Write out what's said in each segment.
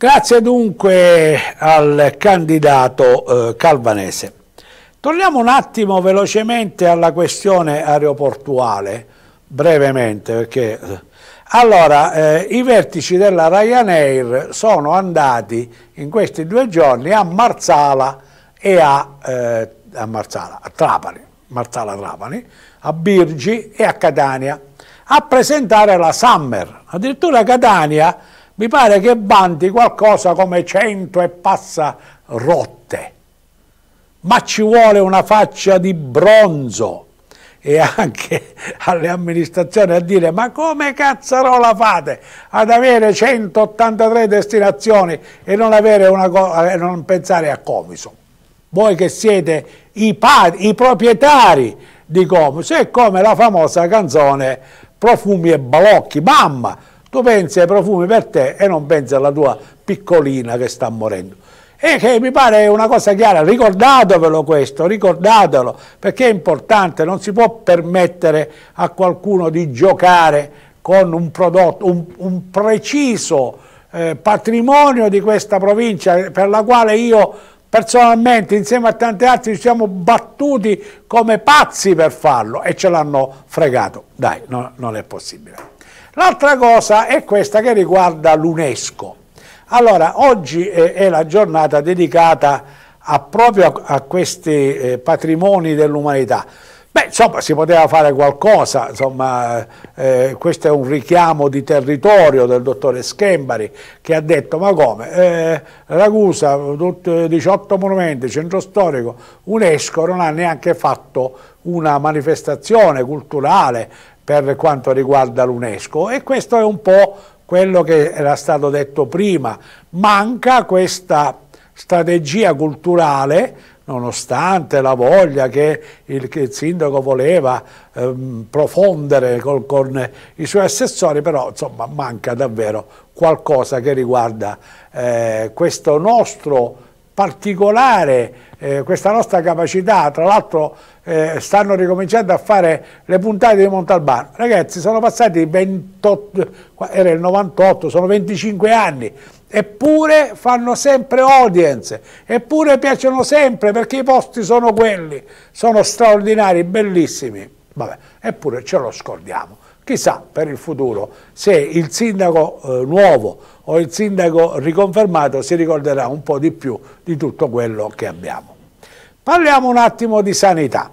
Grazie dunque al candidato eh, calvanese. Torniamo un attimo velocemente alla questione aeroportuale, brevemente perché... Eh, allora, eh, i vertici della Ryanair sono andati in questi due giorni a Marzala e a, eh, a Marsala, a Trapani, Marsala Trapani, a Birgi e a Catania a presentare la Summer. Addirittura Catania mi pare che bandi qualcosa come cento e passa rotte, ma ci vuole una faccia di bronzo e anche alle amministrazioni a dire ma come cazzarola fate ad avere 183 destinazioni e non, una, eh, non pensare a Comiso? Voi che siete i, i proprietari di Comiso è come la famosa canzone Profumi e Balocchi, mamma! Tu pensi ai profumi per te e non pensi alla tua piccolina che sta morendo. E che mi pare una cosa chiara, ricordatevelo questo, ricordatelo, perché è importante, non si può permettere a qualcuno di giocare con un prodotto, un, un preciso eh, patrimonio di questa provincia per la quale io personalmente insieme a tanti altri ci siamo battuti come pazzi per farlo e ce l'hanno fregato. Dai, no, non è possibile. L'altra cosa è questa che riguarda l'UNESCO. Allora, oggi eh, è la giornata dedicata a proprio a questi eh, patrimoni dell'umanità. Beh, insomma, si poteva fare qualcosa, insomma, eh, questo è un richiamo di territorio del dottore Schembari che ha detto, ma come, eh, Ragusa, 18 eh, monumenti, centro storico, UNESCO non ha neanche fatto una manifestazione culturale per quanto riguarda l'UNESCO e questo è un po' quello che era stato detto prima, manca questa strategia culturale nonostante la voglia che il, che il sindaco voleva ehm, profondere col, con i suoi assessori, però insomma manca davvero qualcosa che riguarda eh, questo nostro particolare eh, questa nostra capacità, tra l'altro eh, stanno ricominciando a fare le puntate di Montalbano. Ragazzi, sono passati 28, era il 98, sono 25 anni, eppure fanno sempre audience, eppure piacciono sempre perché i posti sono quelli, sono straordinari, bellissimi. Vabbè, eppure ce lo scordiamo. Chissà per il futuro se il sindaco eh, nuovo o il sindaco riconfermato si ricorderà un po' di più di tutto quello che abbiamo. Parliamo un attimo di sanità.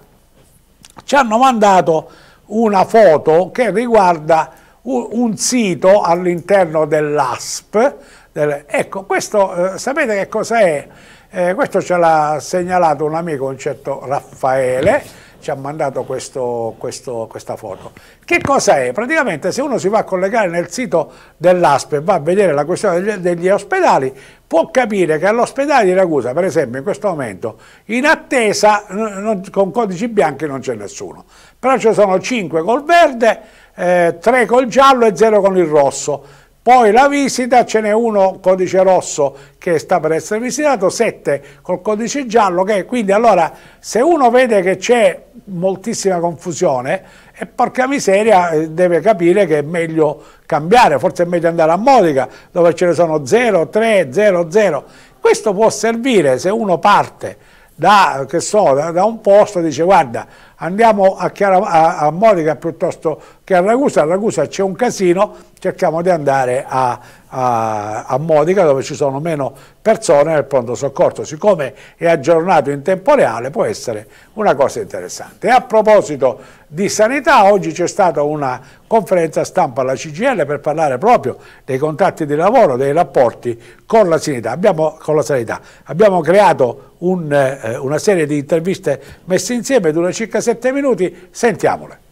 Ci hanno mandato una foto che riguarda un, un sito all'interno dell'ASP. Del, ecco, questo eh, sapete che cosa è? Eh, questo ce l'ha segnalato un amico, un certo Raffaele ci ha mandato questo, questo, questa foto. Che cosa è? Praticamente se uno si va a collegare nel sito dell'ASPE e va a vedere la questione degli, degli ospedali, può capire che all'ospedale di Ragusa, per esempio, in questo momento, in attesa, non, con codici bianchi non c'è nessuno. Però ci sono 5 col verde, eh, 3 col giallo e 0 con il rosso poi la visita, ce n'è uno codice rosso che sta per essere visitato, 7 col codice giallo, che quindi allora se uno vede che c'è moltissima confusione, e porca miseria eh, deve capire che è meglio cambiare, forse è meglio andare a Modica dove ce ne sono 0, 3, 0, 0. Questo può servire se uno parte da, so, da, da un posto e dice guarda Andiamo a, a, a Modica piuttosto che a Ragusa, a Ragusa c'è un casino, cerchiamo di andare a, a, Modica dove ci sono meno persone nel pronto soccorso, siccome è aggiornato in tempo reale può essere una cosa interessante. E a proposito di sanità, oggi c'è stata una conferenza stampa alla CGL per parlare proprio dei contratti di lavoro, dei rapporti con la sanità. Abbiamo, la sanità. Abbiamo creato un, eh, una serie di interviste messe insieme, dura circa 7 minuti, sentiamole.